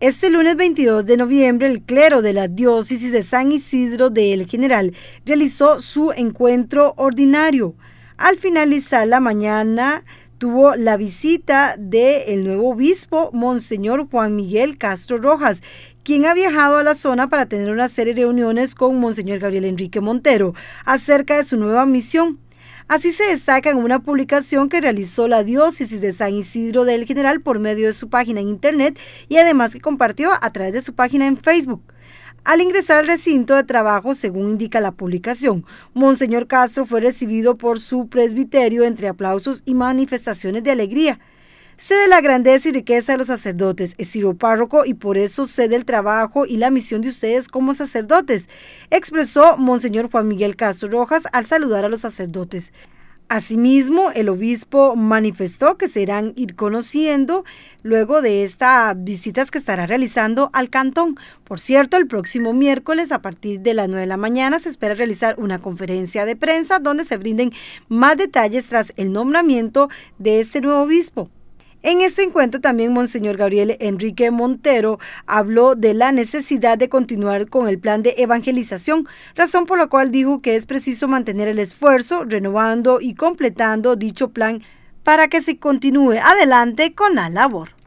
Este lunes 22 de noviembre, el clero de la diócesis de San Isidro de El General realizó su encuentro ordinario. Al finalizar la mañana, tuvo la visita del el nuevo obispo, Monseñor Juan Miguel Castro Rojas, quien ha viajado a la zona para tener una serie de reuniones con Monseñor Gabriel Enrique Montero acerca de su nueva misión Así se destaca en una publicación que realizó la diócesis de San Isidro del General por medio de su página en internet y además que compartió a través de su página en Facebook. Al ingresar al recinto de trabajo, según indica la publicación, Monseñor Castro fue recibido por su presbiterio entre aplausos y manifestaciones de alegría. Sé de la grandeza y riqueza de los sacerdotes, es párroco y por eso sé del trabajo y la misión de ustedes como sacerdotes, expresó Monseñor Juan Miguel Castro Rojas al saludar a los sacerdotes. Asimismo, el obispo manifestó que se irán ir conociendo luego de estas visitas que estará realizando al cantón. Por cierto, el próximo miércoles a partir de las 9 de la mañana se espera realizar una conferencia de prensa donde se brinden más detalles tras el nombramiento de este nuevo obispo. En este encuentro también Monseñor Gabriel Enrique Montero habló de la necesidad de continuar con el plan de evangelización, razón por la cual dijo que es preciso mantener el esfuerzo, renovando y completando dicho plan para que se continúe adelante con la labor.